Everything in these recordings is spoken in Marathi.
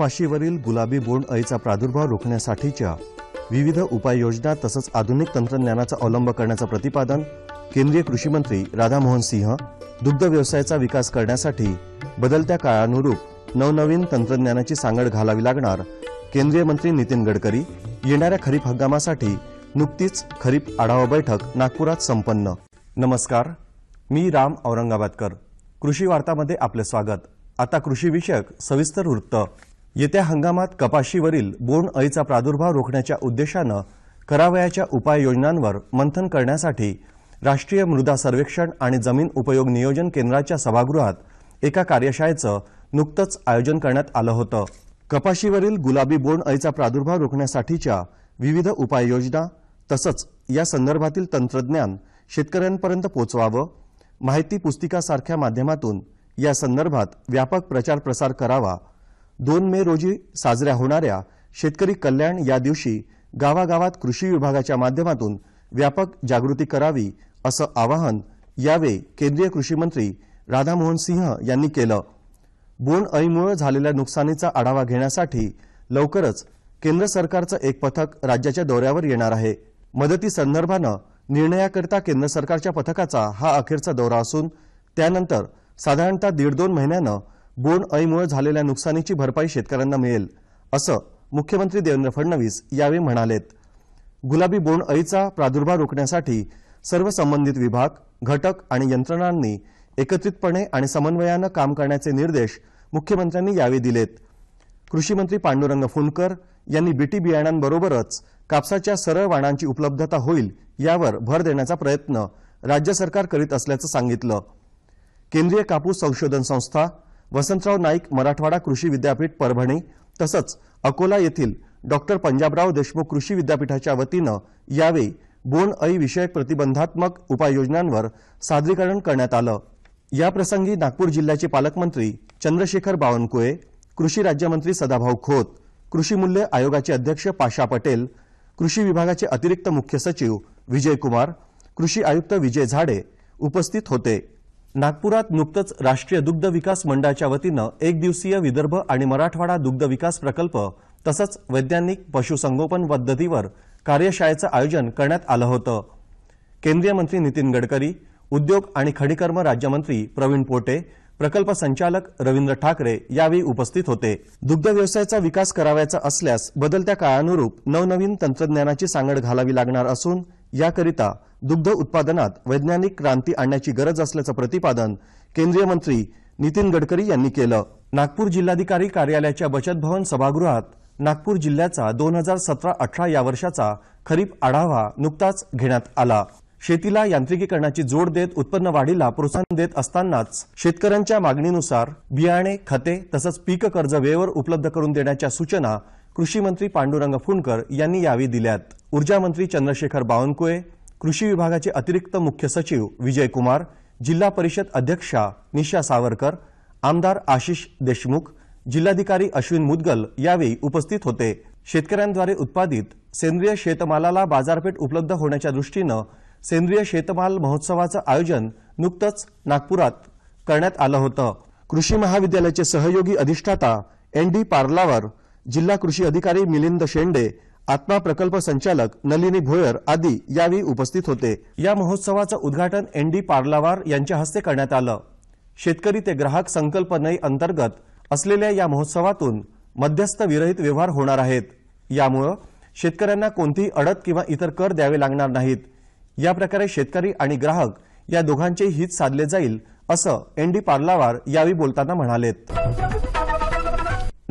कपाशीवरील गुलाबी बोंड अळीचा प्रादुर्भाव रोखण्यासाठीच्या विविध उपाययोजना तसंच आधुनिक तंत्रज्ञानाचा अवलंब करण्याचं प्रतिपादन केंद्रीय कृषी मंत्री राधामोहन सिंह दुग्ध व्यवसायाचा विकास करण्यासाठी बदलत्या काळानुरूप नवनवीन तंत्रज्ञानाची सांगड घालावी लागणार केंद्रीय मंत्री नितीन गडकरी येणाऱ्या खरीप हंगामासाठी नुकतीच खरीप आढावा बैठक नागपुरात संपन्न नमस्कार मी राम औरंगाबादकर कृषी वार्तामध्ये आपले स्वागत आता कृषीविषयक सविस्तर वृत्त येत्या हंगामात कपाशीवरील बोंड अळीचा प्रादुर्भाव रोखण्याच्या उद्देशानं करावयाच्या उपाययोजनांवर मंथन करण्यासाठी राष्ट्रीय मृदा सर्वेक्षण आणि जमीन उपयोग नियोजन केंद्राच्या सभागृहात एका कार्यशाळेचं नुकतंच आयोजन करण्यात आलं होतं कपाशीवरील गुलाबी बोंड अळीचा प्रादुर्भाव रोखण्यासाठीच्या विविध उपाययोजना तसंच या संदर्भातील तंत्रज्ञान शेतकऱ्यांपर्यंत पोचवावं माहिती पुस्तिकासारख्या माध्यमातून या संदर्भात व्यापक प्रचार प्रसार करावा दोन मे रोजी साजऱ्या होणाऱ्या शेतकरी कल्याण या दिवशी गावागावात कृषी विभागाच्या माध्यमातून व्यापक जागृती करावी असं आवाहन यावेळी केंद्रीय कृषी मंत्री राधामोहन सिंह यांनी केलं बोंड अळीमुळे झालेल्या नुकसानीचा आढावा घेण्यासाठी लवकरच केंद्र सरकारचं एक पथक राज्याच्या दौऱ्यावर येणार आहे मदतीसंदर्भानं निर्णयाकरता केंद्र सरकारच्या पथकाचा हा अखेरचा दौरा असून त्यानंतर साधारणतः दीड दोन महिन्यानं बोंड अळीमुळे झालेल्या नुकसानीची भरपाई शेतकऱ्यांना मिळेल असं मुख्यमंत्री देवेंद्र फडणवीस यावेळी म्हणालेत गुलाबी बोंड अळीचा प्रादुर्भाव रोखण्यासाठी सर्व संबंधित विभाग घटक आणि यंत्रणांनी एकत्रितपणे आणि समन्वयानं काम करण्याचे निर्देश मुख्यमंत्र्यांनी यावेळी दिलेत कृषीमंत्री पांडुरंग फुंडकर यांनी बीटी बियाण्यांबरोबरच कापसाच्या सरळ वाणांची उपलब्धता होईल यावर भर देण्याचा प्रयत्न राज्य सरकार करीत असल्याचं सांगितलं केंद्रीय कापूस संशोधन संस्था वसंतराव नाईक मराठवाडा कृषी विद्यापीठ परभणी तसंच अकोला येथील डॉक्टर पंजाबराव देशमुख कृषी विद्यापीठाच्या वतीनं यावेळी बोन ऐ विषयक प्रतिबंधात्मक उपाययोजनांवर सादरीकरण करण्यात आलं याप्रसंगी नागपूर जिल्ह्याचे पालकमंत्री चंद्रशेखर बावनकुळे कृषी राज्यमंत्री सदाभाऊ खोत कृषी मूल्य आयोगाचे अध्यक्ष पाशा पटेल कृषी विभागाचे अतिरिक्त मुख्य सचिव विजयकुमार कृषी आयुक्त विजय झाडे उपस्थित होते नागपुरात नुकतंच राष्ट्रीय दुग्ध विकास मंडळाच्या वतीनं एक दिवसीय विदर्भ आणि मराठवाडा दुग्ध विकास प्रकल्प तसंच वैज्ञानिक पशुसंगोपन पद्धतीवर कार्यशाळेचं आयोजन करण्यात आलं होतं केंद्रीय मंत्री नितीन गडकरी उद्योग आणि खडीकर्म राज्यमंत्री प्रवीण पोटे प्रकल्प संचालक रवींद्र ठाकरे यावेळी उपस्थित होते दुग्ध व्यवसायाचा विकास करावायचा असल्यास बदलत्या काळानुरूप नवनवीन तंत्रज्ञानाची सांगड घालावी लागणार असून याकरिता दुग्ध उत्पादनात वैज्ञानिक क्रांती आणण्याची गरज असल्याचं प्रतिपादन केंद्रीय मंत्री नितीन गडकरी यांनी केलं नागपूर जिल्हाधिकारी कार्यालयाच्या बचत भवन सभागृहात नागपूर जिल्ह्याचा दोन हजार सतरा अठरा या वर्षाचा खरीप आढावा नुकताच घेण्यात आला शेतीला यांत्रिकीकरणाची जोड देत उत्पन्न वाढीला प्रोत्साहन देत असतानाच शेतकऱ्यांच्या मागणीनुसार बियाणे खते तसंच पीक कर्ज वेळेवर उपलब्ध करून देण्याच्या सूचना कृषी मंत्री पांडुरंग फुंडकर यांनी यावेळी दिल्यात ऊर्जा मंत्री चंद्रशेखर बावनकुळे कृषी विभागाचे अतिरिक्त मुख्य सचिव विजय कुमार जिल्हा परिषद अध्यक्षा निशा सावरकर आमदार आशिष देशमुख जिल्हाधिकारी अश्विन मुदगल यावेळी उपस्थित होते शेतकऱ्यांद्वारे उत्पादित सेंद्रिय शेतमालाला बाजारपेठ उपलब्ध होण्याच्या दृष्टीनं सेंद्रिय शेतमाल महोत्सवाचं आयोजन नुकतंच नागपुरात करण्यात आलं होतं कृषी महाविद्यालयाचे सहयोगी अधिष्ठाता एन डी पार्लावर जिल्हा कृषी अधिकारी मिलिंद शेंडे आत्मा प्रकल्प संचालक नलिनी भोयर आदी यावेळी उपस्थित होते या महोत्सवाचं उद्घाटन एन डी पार्लावार यांच्या हस्ते करण्यात आलं शेतकरी ते ग्राहक संकल्पने अंतर्गत असलेल्या या महोत्सवातून मध्यस्थ विरहित व्यवहार होणार आहेत यामुळं शेतकऱ्यांना कोणतीही अडत किंवा इतर कर द्यावे लागणार नाहीत या प्रकारे शेतकरी आणि ग्राहक या दोघांचे हित साधले जाईल असं एन डी पार्लावार यावेळी बोलताना म्हणालेत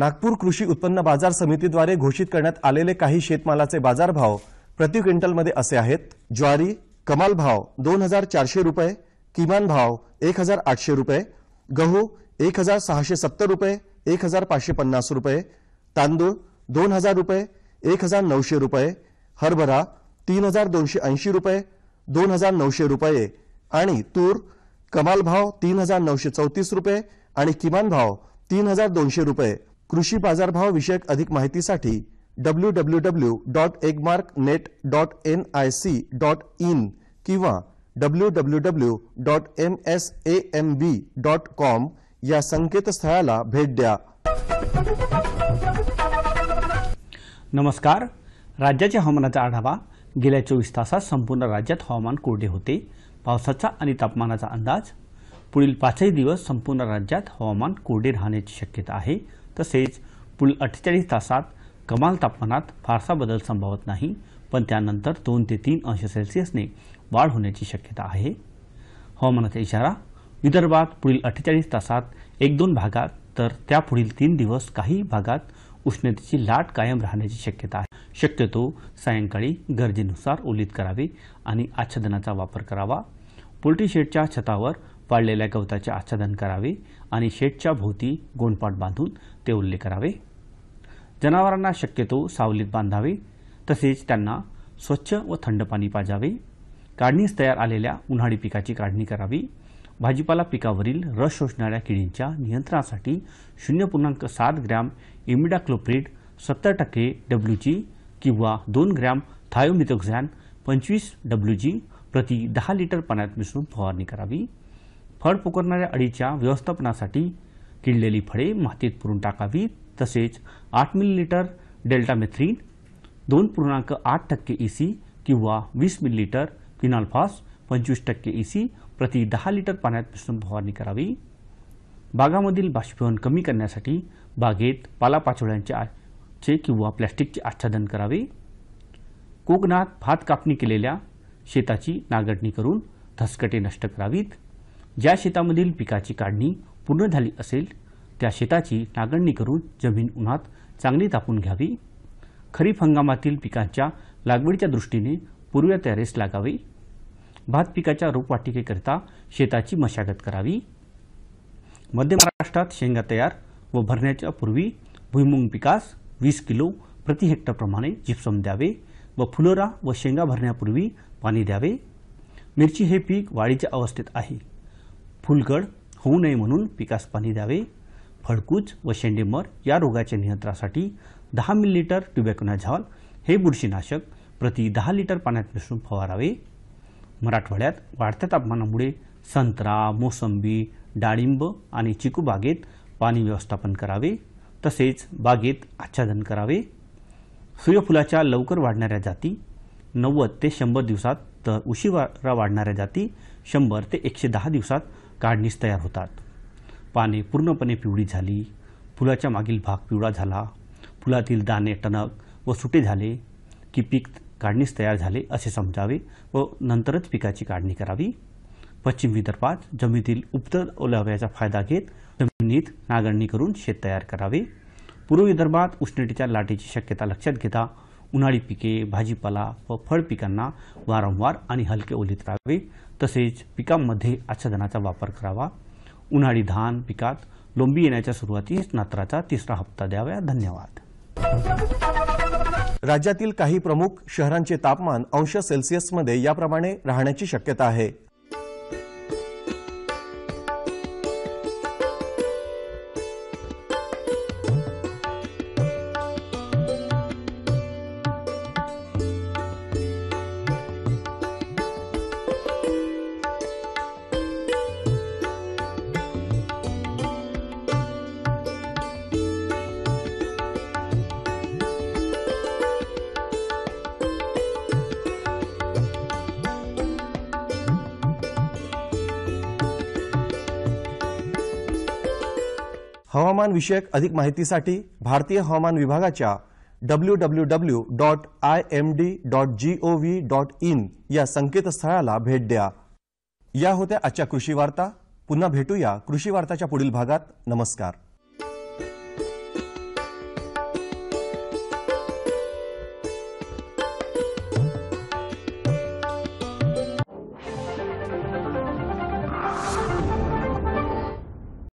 नागपूर कृषी उत्पन्न बाजार समितीद्वारे घोषित करण्यात आलेले काही शेतमालाचे बाजारभाव प्रति क्विंटलमध्ये असे आहेत ज्वारी कमाल भाव दोन हजार चारशे रुपये किमान भाव एक हजार आठशे रुपये गहू एक हजार सहाशे सत्तर रुपये एक हजार पाचशे पन्नास रुपये तांदूळ दोन हजार रुपये एक हजार नऊशे रुपये हरभरा तीन हजार दोनशे ऐंशी रुपये दोन हजार नऊशे रुपये आणि तूर कमाल भाव तीन हजार नऊशे चौतीस रुपये आणि किमान भाव तीन हजार दोनशे रुपये कृषी बाजारभाव विषयक अधिक माहितीसाठी W W W dot agmark net dot N I C dot in किंवा W W W dot M S A M B dot com या संकेतस्थळाला भेट द्या नमस्कार राज्याच्या हवामानाचा आढावा गेल्या चोवीस तासात संपूर्ण राज्यात हवामान कोरडे होते पावसाचा आणि तापमानाचा अंदाज पुढील पाचही दिवस संपूर्ण राज्यात हवामान कोरडे राहण्याची शक्यता आहे तसेच पुढील अठ्ठेचाळीस तासात कमाल तापमानात फारसा बदल संभवत नाही पण त्यानंतर दोन ते तीन अंश सेल्सिअसने वाढ होण्याची शक्यता आहे हवामानाचा इशारा विदर्भात पुढील अठ्ठेचाळीस तासात एक दोन भागात तर त्यापुढील तीन दिवस काही भागात उष्णतेची लाट कायम राहण्याची शक्यता आहे शक्यतो सायंकाळी गरजेनुसार ओलीत करावे आणि आच्छादनाचा वापर करावा पोल्ट्री शेडच्या छतावर पाळलेल्या गवताचे आच्छादन करावे आणि शेडच्या भोवती गोंडपाट बांधून ते उल्लेख करावे जनावरांना शक्यतो सावलीत बांधावे तसेच त्यांना स्वच्छ व थंड पाणी पाजावे काढणीस तयार आलेल्या उन्हाळी पिकाची काढणी करावी भाजीपाला पिकावरील रस शोषणाऱ्या किडींच्या नियंत्रणासाठी शून्य पूर्णांक सात ग्रॅम इमिडाक्लोप्रिड सत्तर टक्के डब्ल्यू जी किंवा दोन ग्रॅम थायोमिथोक्झॅन पंचवीस डब्ल्यू जी प्रति दहा लिटर पाण्यात मिसळून फवारणी करावी फळ पुकरणाऱ्या अळीच्या व्यवस्थापनासाठी किडलेली फळे मातीत पुरून टाकावीत तसेच आठ मिलीलिटर मेथ्रीन दोन पूर्णांक आठ टक्के ए e सी किंवा वीस मिलीलिटर फिनॉल्फॉस पंचवीस टक्के ए e सी प्रति दहा लिटर पाण्यात मिसळून फवारणी करावी बागामधील बाष्पीभवन कमी करण्यासाठी बागेत पालापाचोळ्यांचे आचे किंवा प्लॅस्टिकचे आच्छादन करावे कोकणात भात कापणी केलेल्या शेताची नागडणी करून धसकटे नष्ट करावीत ज्या शेतामधील पिकाची काढणी पूर्ण झाली असेल त्या शेताची नागणणी करून जमीन उन्हात चांगली तापून घ्यावी खरीप हंगामातील पिकांच्या लागवडीच्या दृष्टीने पूर्व तयारीस लागावे भात पिकाच्या रोपवाटिकेकरिता शेताची मशागत करावी मध्य महाराष्ट्रात शेंगा तयार व भरण्याच्या पूर्वी भुईमुंग पिकास वीस किलो प्रति हेक्टरप्रमाणे जिप्सम द्यावे व फुलोरा व शेंगा भरण्यापूर्वी पाणी द्यावे मिरची हे पीक वाढीच्या अवस्थेत आहे फुलकड होऊ नये म्हणून पिकास पाणी द्यावे फळकूज व शेंडेमर या रोगाच्या नियंत्रणासाठी दहा मिलीलिटर ट्युबॅकोनाझॉल हे बुरशीनाशक प्रति दहा लिटर पाण्यात मिसळून फवारावे मराठवाड्यात वाढत्या तापमानामुळे संत्रा मोसंबी डाळिंब आणि चिकू बागेत पाणी व्यवस्थापन करावे तसेच बागेत आच्छादन करावे सूर्यफुलाच्या लवकर वाढणाऱ्या जाती नव्वद ते शंभर दिवसात तर उशिरा वाढणाऱ्या जाती शंभर ते एकशे दहा दिवसात काढणीस तयार होतात पाने पूर्णपणे पिवळी झाली फुलाच्या मागील भाग पिवळा झाला फुलातील दाणे टणक व सुटे झाले की पीक काढणीस तयार झाले असे समजावे व नंतरच पिकाची काढणी करावी पश्चिम विदर्भात जमिनीतील उपतर ओलाव्याचा फायदा घेत जमिनीत नागरणी करून शेत तयार करावे पूर्व विदर्भात उष्णतेच्या लाटेची शक्यता लक्षात घेता उन्हाळी पिके भाजीपाला व फळ पिकांना वारंवार आणि हलके ओलीत राहावे तसेच पिकांमध्ये आच्छादनाचा वापर करावा उन्हाळी धान पिकात लोंबी येण्याच्या सुरुवातीस नात्राचा तिसरा हप्ता द्यावा धन्यवाद राज्यातील काही प्रमुख शहरांचे तापमान अंश सेल्सिअसमध्ये याप्रमाणे राहण्याची शक्यता आहे हवामान विषयक अधिक माहितीसाठी भारतीय हवामान विभागाच्या W W W dot I M D dot G O V dot in या संकेतस्थळाला भेट द्या या होत्या आजच्या कृषी वार्ता पुन्हा भेटूया कृषी वार्ताच्या पुढील भागात नमस्कार